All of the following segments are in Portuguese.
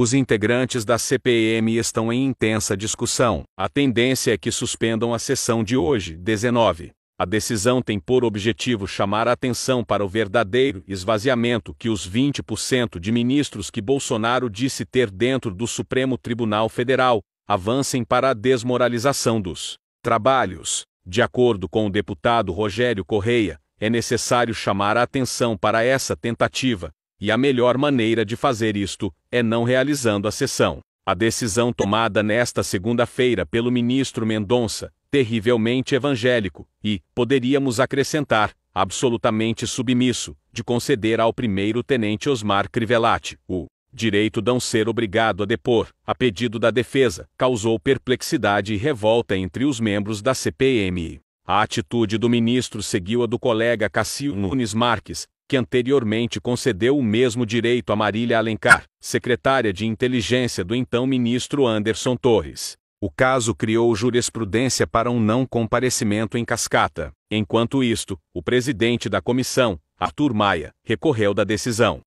Os integrantes da CPM estão em intensa discussão. A tendência é que suspendam a sessão de hoje, 19. A decisão tem por objetivo chamar a atenção para o verdadeiro esvaziamento que os 20% de ministros que Bolsonaro disse ter dentro do Supremo Tribunal Federal avancem para a desmoralização dos trabalhos. De acordo com o deputado Rogério Correia, é necessário chamar a atenção para essa tentativa, e a melhor maneira de fazer isto é não realizando a sessão. A decisão tomada nesta segunda-feira pelo ministro Mendonça, terrivelmente evangélico, e, poderíamos acrescentar, absolutamente submisso, de conceder ao primeiro-tenente Osmar Crivellati o direito de não ser obrigado a depor, a pedido da defesa, causou perplexidade e revolta entre os membros da CPMI. A atitude do ministro seguiu a do colega Cassio Nunes Marques, que anteriormente concedeu o mesmo direito a Marília Alencar, secretária de inteligência do então ministro Anderson Torres. O caso criou jurisprudência para um não comparecimento em cascata. Enquanto isto, o presidente da comissão, Arthur Maia, recorreu da decisão.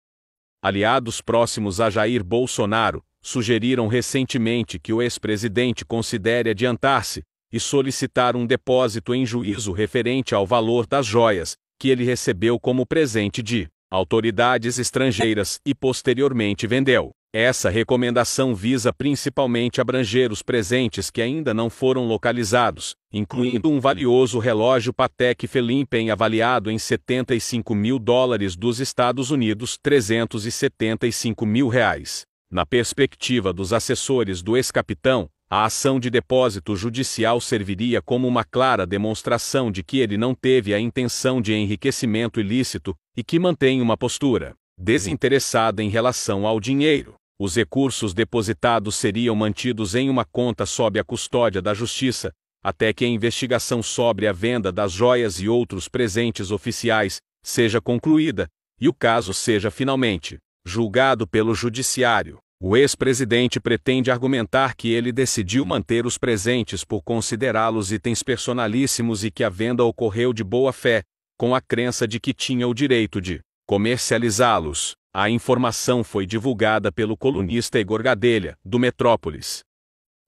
Aliados próximos a Jair Bolsonaro sugeriram recentemente que o ex-presidente considere adiantar-se e solicitar um depósito em juízo referente ao valor das joias, que ele recebeu como presente de autoridades estrangeiras e posteriormente vendeu. Essa recomendação visa principalmente abranger os presentes que ainda não foram localizados, incluindo um valioso relógio Patek Philippe avaliado em 75 mil dólares dos Estados Unidos, 375 mil reais. Na perspectiva dos assessores do ex-capitão, a ação de depósito judicial serviria como uma clara demonstração de que ele não teve a intenção de enriquecimento ilícito e que mantém uma postura desinteressada em relação ao dinheiro. Os recursos depositados seriam mantidos em uma conta sob a custódia da Justiça, até que a investigação sobre a venda das joias e outros presentes oficiais seja concluída e o caso seja finalmente julgado pelo Judiciário. O ex-presidente pretende argumentar que ele decidiu manter os presentes por considerá-los itens personalíssimos e que a venda ocorreu de boa fé, com a crença de que tinha o direito de comercializá-los. A informação foi divulgada pelo colunista Igor Gadelha, do Metrópolis.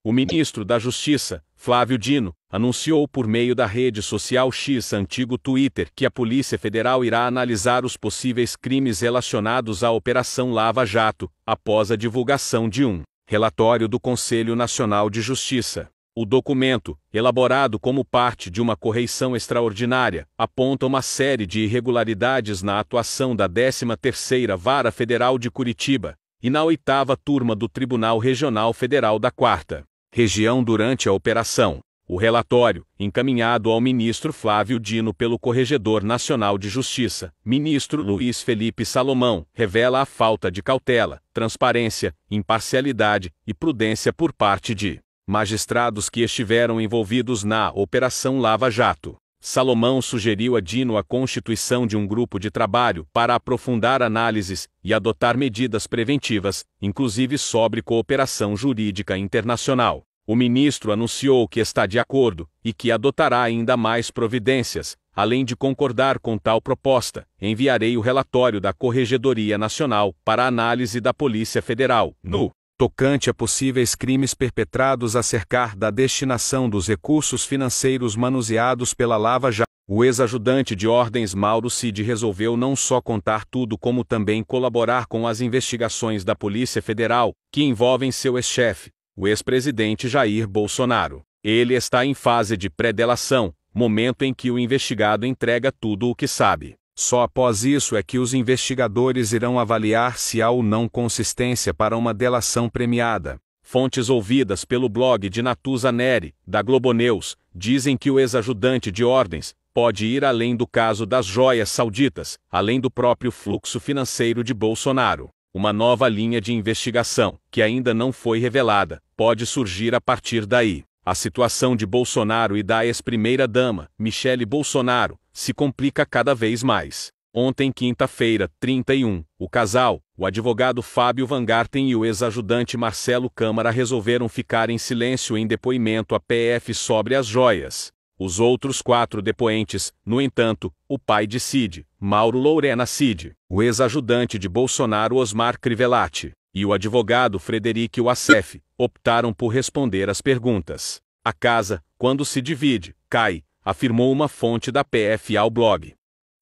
O ministro da Justiça, Flávio Dino, anunciou por meio da rede social X antigo Twitter que a Polícia Federal irá analisar os possíveis crimes relacionados à Operação Lava Jato, após a divulgação de um relatório do Conselho Nacional de Justiça. O documento, elaborado como parte de uma correição extraordinária, aponta uma série de irregularidades na atuação da 13ª Vara Federal de Curitiba e na 8 turma do Tribunal Regional Federal da 4 Região durante a operação. O relatório, encaminhado ao ministro Flávio Dino pelo Corregedor Nacional de Justiça, ministro Luiz Felipe Salomão, revela a falta de cautela, transparência, imparcialidade e prudência por parte de magistrados que estiveram envolvidos na Operação Lava Jato. Salomão sugeriu a Dino a constituição de um grupo de trabalho para aprofundar análises e adotar medidas preventivas, inclusive sobre cooperação jurídica internacional. O ministro anunciou que está de acordo e que adotará ainda mais providências. Além de concordar com tal proposta, enviarei o relatório da Corregedoria Nacional para análise da Polícia Federal. No tocante a possíveis crimes perpetrados acerca da destinação dos recursos financeiros manuseados pela Lava Jato, o ex-ajudante de ordens Mauro Cid resolveu não só contar tudo, como também colaborar com as investigações da Polícia Federal, que envolvem seu ex-chefe, o ex-presidente Jair Bolsonaro. Ele está em fase de predelação, momento em que o investigado entrega tudo o que sabe. Só após isso é que os investigadores irão avaliar se há ou não consistência para uma delação premiada. Fontes ouvidas pelo blog de Natuza Neri, da Globonews, dizem que o ex-ajudante de ordens pode ir além do caso das joias sauditas, além do próprio fluxo financeiro de Bolsonaro. Uma nova linha de investigação, que ainda não foi revelada, pode surgir a partir daí. A situação de Bolsonaro e da ex-primeira-dama, Michele Bolsonaro, se complica cada vez mais. Ontem, quinta-feira, 31, o casal, o advogado Fábio Van Garten e o ex-ajudante Marcelo Câmara resolveram ficar em silêncio em depoimento à PF sobre as joias, os outros quatro depoentes, no entanto, o pai de Cid, Mauro Lourena Cid, o ex-ajudante de Bolsonaro Osmar Crivellati, e o advogado Frederico Wassef, optaram por responder às perguntas. A casa, quando se divide, cai, afirmou uma fonte da PF ao blog.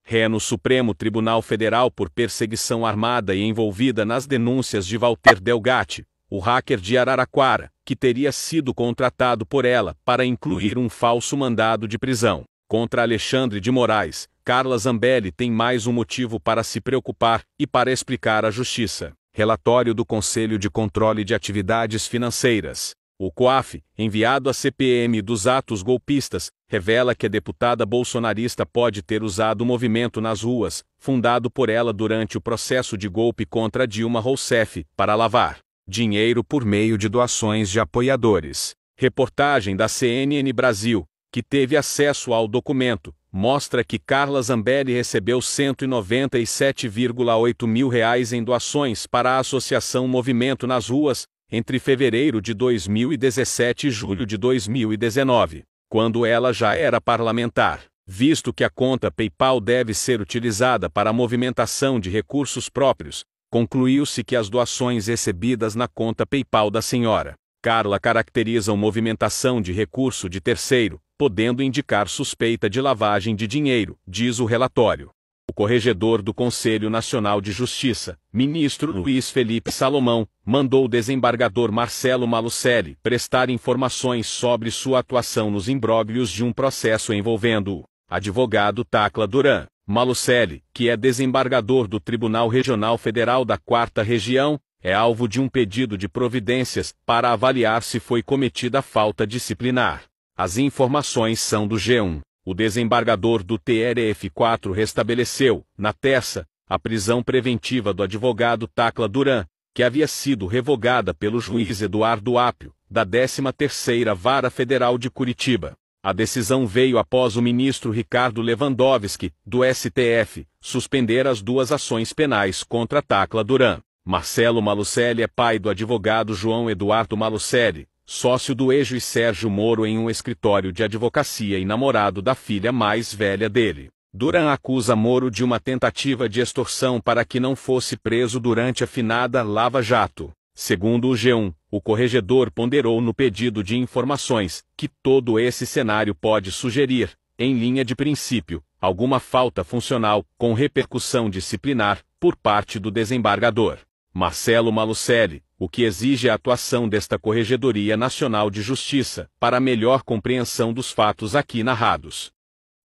Ré no Supremo Tribunal Federal por perseguição armada e envolvida nas denúncias de Walter Delgatti, o hacker de Araraquara, que teria sido contratado por ela para incluir um falso mandado de prisão contra Alexandre de Moraes, Carla Zambelli tem mais um motivo para se preocupar e para explicar à Justiça. Relatório do Conselho de Controle de Atividades Financeiras. O COAF, enviado à CPM dos atos golpistas, revela que a deputada bolsonarista pode ter usado o movimento nas ruas, fundado por ela durante o processo de golpe contra Dilma Rousseff, para lavar dinheiro por meio de doações de apoiadores. Reportagem da CNN Brasil, que teve acesso ao documento, mostra que Carla Zambelli recebeu 197,8 mil reais em doações para a Associação Movimento nas Ruas, entre fevereiro de 2017 e julho de 2019, quando ela já era parlamentar. Visto que a conta PayPal deve ser utilizada para a movimentação de recursos próprios, concluiu-se que as doações recebidas na conta PayPal da senhora Carla caracterizam movimentação de recurso de terceiro, podendo indicar suspeita de lavagem de dinheiro, diz o relatório. O corregedor do Conselho Nacional de Justiça, ministro Luiz Felipe Salomão, mandou o desembargador Marcelo Malucelli prestar informações sobre sua atuação nos imbróglios de um processo envolvendo o advogado Tacla Duran. Malucelli, que é desembargador do Tribunal Regional Federal da Quarta Região, é alvo de um pedido de providências para avaliar se foi cometida falta disciplinar. As informações são do G1. O desembargador do TRF4 restabeleceu, na terça, a prisão preventiva do advogado Tacla Duran, que havia sido revogada pelo juiz Eduardo Apio, da 13ª Vara Federal de Curitiba. A decisão veio após o ministro Ricardo Lewandowski, do STF, suspender as duas ações penais contra Tacla Duran. Marcelo Malucelli é pai do advogado João Eduardo Malucelli, sócio do ejo e Sérgio Moro em um escritório de advocacia e namorado da filha mais velha dele. Duran acusa Moro de uma tentativa de extorsão para que não fosse preso durante a finada Lava Jato. Segundo o G1, o corregedor ponderou no pedido de informações que todo esse cenário pode sugerir, em linha de princípio, alguma falta funcional com repercussão disciplinar por parte do desembargador Marcelo Malucelli, o que exige a atuação desta Corregedoria Nacional de Justiça para melhor compreensão dos fatos aqui narrados.